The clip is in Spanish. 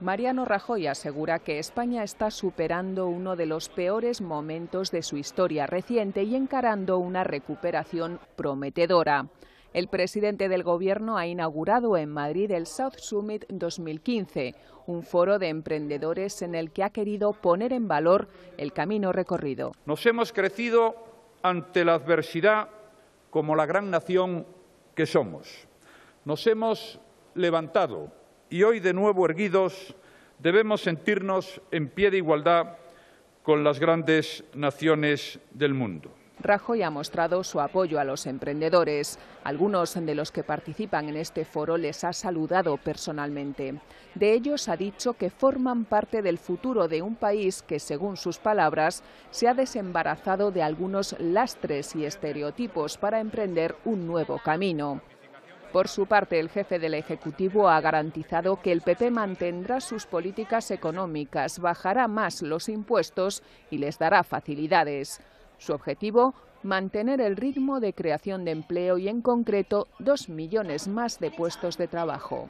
Mariano Rajoy asegura que España está superando uno de los peores momentos de su historia reciente y encarando una recuperación prometedora. El presidente del Gobierno ha inaugurado en Madrid el South Summit 2015, un foro de emprendedores en el que ha querido poner en valor el camino recorrido. Nos hemos crecido ante la adversidad como la gran nación que somos. Nos hemos levantado y hoy de nuevo erguidos, debemos sentirnos en pie de igualdad con las grandes naciones del mundo. Rajoy ha mostrado su apoyo a los emprendedores. Algunos de los que participan en este foro les ha saludado personalmente. De ellos ha dicho que forman parte del futuro de un país que, según sus palabras, se ha desembarazado de algunos lastres y estereotipos para emprender un nuevo camino. Por su parte, el jefe del Ejecutivo ha garantizado que el PP mantendrá sus políticas económicas, bajará más los impuestos y les dará facilidades. Su objetivo, mantener el ritmo de creación de empleo y en concreto dos millones más de puestos de trabajo.